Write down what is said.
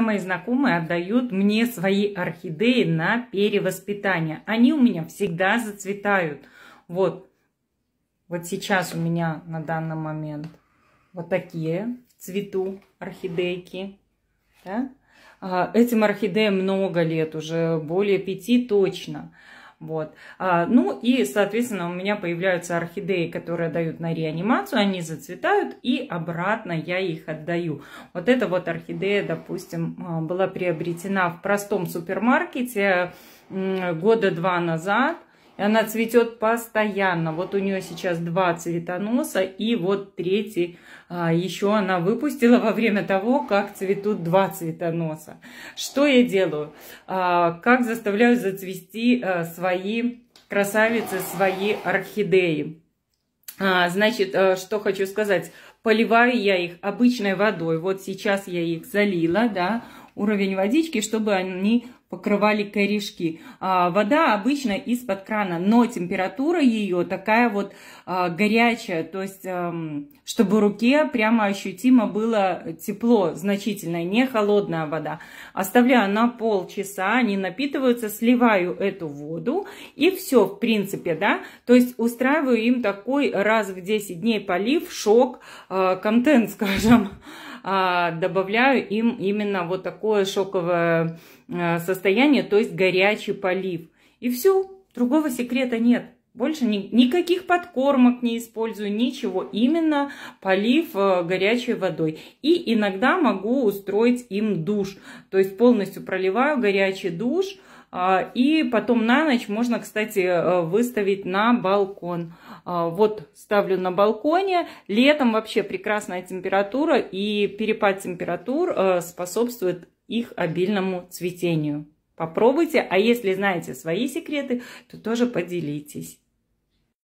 Мои знакомые отдают мне свои орхидеи на перевоспитание. Они у меня всегда зацветают. Вот. Вот сейчас у меня на данный момент вот такие цвету орхидейки. Да? А, этим орхидеям много лет, уже более пяти точно. Вот. А, ну и, соответственно, у меня появляются орхидеи, которые дают на реанимацию, они зацветают, и обратно я их отдаю. Вот эта вот орхидея, допустим, а, была приобретена в простом супермаркете года два назад – и она цветет постоянно. Вот у нее сейчас два цветоноса. И вот третий а, еще она выпустила во время того, как цветут два цветоноса. Что я делаю? А, как заставляю зацвести а, свои красавицы, свои орхидеи? А, значит, а, что хочу сказать. Поливаю я их обычной водой. Вот сейчас я их залила, да, уровень водички, чтобы они покрывали корешки. А, вода обычно из-под крана, но температура ее такая вот а, горячая, то есть эм, чтобы руке прямо ощутимо было тепло значительное, не холодная вода. Оставляю на полчаса, они напитываются, сливаю эту воду и все, в принципе, да. То есть устраиваю им такой раз в 10 дней полив, шок, э, контент, скажем, а, добавляю им именно вот такое шоковое а, состояние, то есть горячий полив. И все, другого секрета нет. Больше ни, никаких подкормок не использую, ничего. Именно полив а, горячей водой. И иногда могу устроить им душ. То есть полностью проливаю горячий душ – а, и потом на ночь можно, кстати, э, выставить на балкон. А, вот ставлю на балконе. Летом вообще прекрасная температура, и перепад температур э, способствует их обильному цветению. Попробуйте, а если знаете свои секреты, то тоже поделитесь.